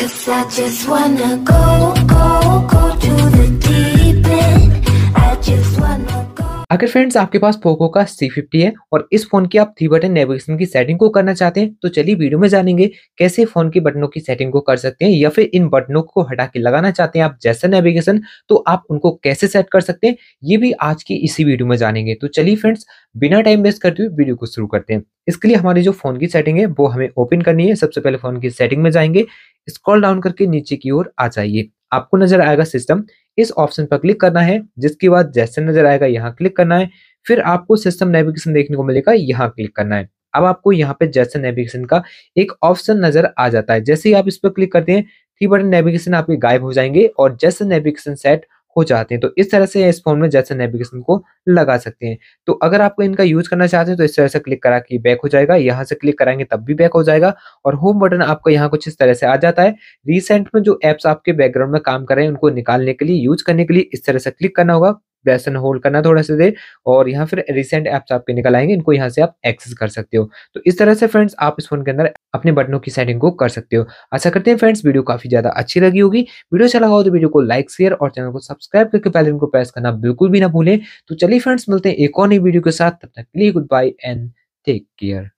Cause I just wanna go, go, go to the deep end I just wanna अगर friends आपके पास Poco का C50 है और इस फोन की आप थ्री बटन नेविगेशन की सेटिंग को करना चाहते हैं तो चलिए वीडियो में जानेंगे कैसे फोन के बटनों की सेटिंग को कर सकते हैं या फिर इन बटनों को हटा के लगाना चाहते हैं आप जैसा नेविगेशन तो आप उनको कैसे सेट कर सकते हैं ये भी आज की इसी वीडियो में जानेंगे तो चलिए फ्रेंड्स बिना टाइम वेस्ट करते हुए वीडियो को शुरू करते हैं इसके लिए हमारी जो फोन की सेटिंग है वो हमें ओपन करनी है सबसे पहले फोन की सेटिंग में जाएंगे स्क्रॉल डाउन करके नीचे की ओर आ जाइए आपको नजर आएगा सिस्टम इस ऑप्शन पर क्लिक करना है जिसके बाद जैसे नजर आएगा यहाँ क्लिक करना है फिर आपको सिस्टम नेविगेशन देखने को मिलेगा यहाँ क्लिक करना है अब आपको यहाँ पे जैसे नेविगेशन का एक ऑप्शन नजर आ जाता है जैसे ही आप इस पर क्लिक करते हैं थ्री बटन नेविगेशन आपके गायब हो जाएंगे और जैसे नेविगेशन सेट हो जाते हैं तो इस तरह से इस फोन में जैसे नेविगेशन को लगा सकते हैं तो अगर आपको इनका यूज करना चाहते हैं तो इस तरह से क्लिक करा के बैक हो जाएगा यहाँ से क्लिक कराएंगे तब भी बैक हो जाएगा और होम बटन आपका यहाँ कुछ इस तरह से आ जाता है रिसेंट में जो एप्स आपके बैकग्राउंड में काम कर रहे हैं उनको निकालने के लिए यूज करने के लिए इस तरह से क्लिक करना होगा बेसन होल्ड करना थोड़ा सा देर और यहाँ फिर रिसेंट ऐप्स आपके निकल आएंगे इनको यहाँ से आप एक्सेस कर सकते हो तो इस तरह से फ्रेंड्स आप इस फोन के अंदर अपने बटनों की सेटिंग को कर सकते हो आशा करते हैं फ्रेंड्स वीडियो काफी ज्यादा अच्छी लगी होगी वीडियो चला अच्छा हो तो वीडियो को लाइक शेयर और चैनल को सब्सक्राइब करके पहले इनको प्रेस करना बिल्कुल भी ना भूलें तो चलिए फ्रेंड्स मिलते हैं एक और नई वीडियो के साथ तब तक के लिए good bye and take care